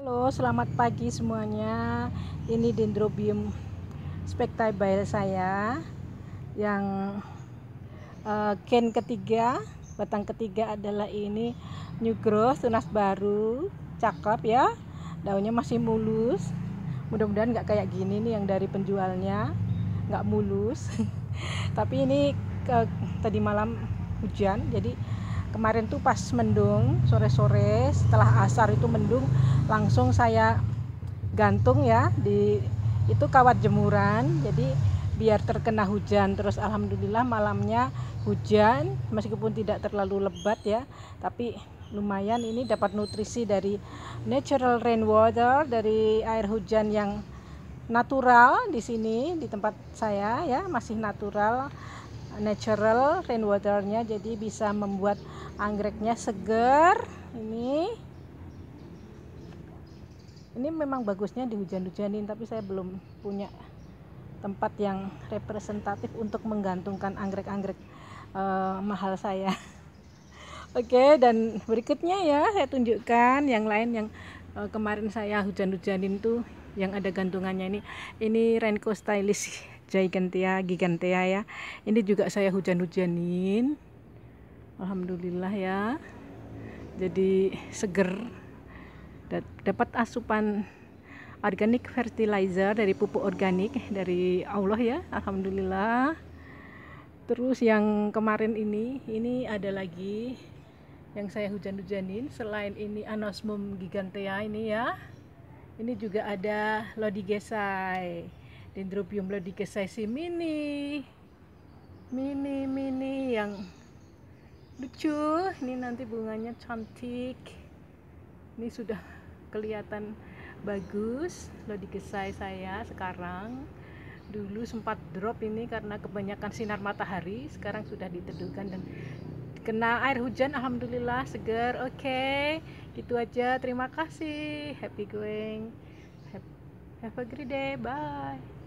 Halo, selamat pagi semuanya. Ini dendrobium spectabile saya yang uh, gen ketiga, batang ketiga adalah ini new growth, tunas baru, cakep ya. Daunnya masih mulus. Mudah-mudahan nggak kayak gini nih yang dari penjualnya, nggak mulus. Tapi ini ke, tadi malam hujan, jadi kemarin tuh pas mendung sore-sore setelah asar itu mendung langsung saya gantung ya di itu kawat jemuran jadi biar terkena hujan terus alhamdulillah malamnya hujan meskipun tidak terlalu lebat ya tapi lumayan ini dapat nutrisi dari natural rainwater dari air hujan yang natural di sini di tempat saya ya masih natural natural rainwaternya jadi bisa membuat anggreknya seger ini ini memang bagusnya di hujan hujanin tapi saya belum punya tempat yang representatif untuk menggantungkan anggrek-anggrek uh, mahal saya Oke, okay, dan berikutnya ya saya tunjukkan yang lain yang uh, kemarin saya hujan-hujanin tuh yang ada gantungannya ini. Ini Renko Stylish Gigantea Gigantea ya ini juga saya hujan-hujanin Alhamdulillah ya jadi seger dapat asupan organic fertilizer dari pupuk organik dari Allah ya Alhamdulillah terus yang kemarin ini ini ada lagi yang saya hujan-hujanin selain ini anosmum gigantea ini ya ini juga ada lodigesai dendrobium leudicaceae mini mini mini yang lucu ini nanti bunganya cantik ini sudah kelihatan bagus leudicaceae saya sekarang dulu sempat drop ini karena kebanyakan sinar matahari sekarang sudah diteduhkan dan kena air hujan alhamdulillah segar oke okay. gitu aja terima kasih happy going have a great day bye